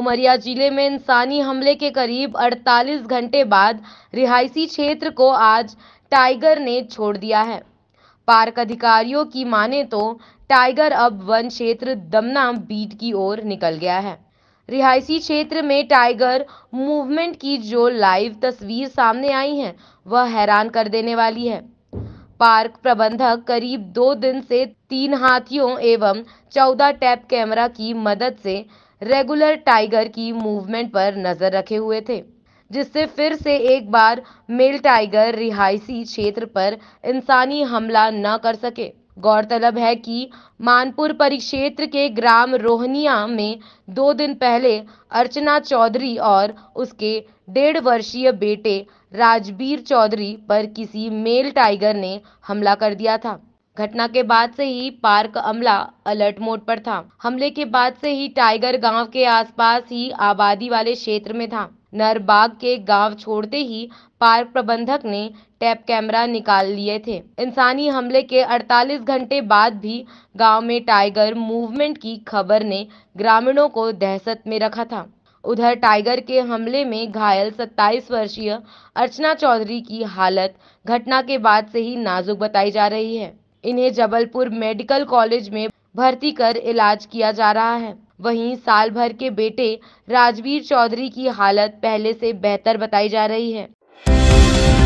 उमरिया जिले में इंसानी हमले के करीब 48 घंटे बाद रिहायशी क्षेत्र को आज टाइगर ने छोड़ दिया है पार्क अधिकारियों की माने तो टाइगर अब वन क्षेत्र दमना बीट की ओर निकल गया है रिहायशी क्षेत्र में टाइगर मूवमेंट की जो लाइव तस्वीर सामने आई है वह हैरान कर देने वाली है पार्क प्रबंधक करीब दो दिन से तीन हाथियों एवं चौदह टैप कैमरा की मदद से रेगुलर टाइगर की मूवमेंट पर नजर रखे हुए थे जिससे फिर से एक बार मेल टाइगर रिहायशी क्षेत्र पर इंसानी हमला न कर सके गौरतलब है कि मानपुर परिक्षेत्र के ग्राम रोहनिया में दो दिन पहले अर्चना चौधरी और उसके डेढ़ वर्षीय बेटे राजबीर चौधरी पर किसी मेल टाइगर ने हमला कर दिया था घटना के बाद से ही पार्क अमला अलर्ट मोड पर था हमले के बाद से ही टाइगर गांव के आसपास ही आबादी वाले क्षेत्र में था नरबाग के गांव छोड़ते ही पार्क प्रबंधक ने टैप कैमरा निकाल लिए थे इंसानी हमले के 48 घंटे बाद भी गांव में टाइगर मूवमेंट की खबर ने ग्रामीणों को दहशत में रखा था उधर टाइगर के हमले में घायल 27 वर्षीय अर्चना चौधरी की हालत घटना के बाद से ही नाजुक बताई जा रही है इन्हें जबलपुर मेडिकल कॉलेज में भर्ती कर इलाज किया जा रहा है वहीं साल भर के बेटे राजवीर चौधरी की हालत पहले से बेहतर बताई जा रही है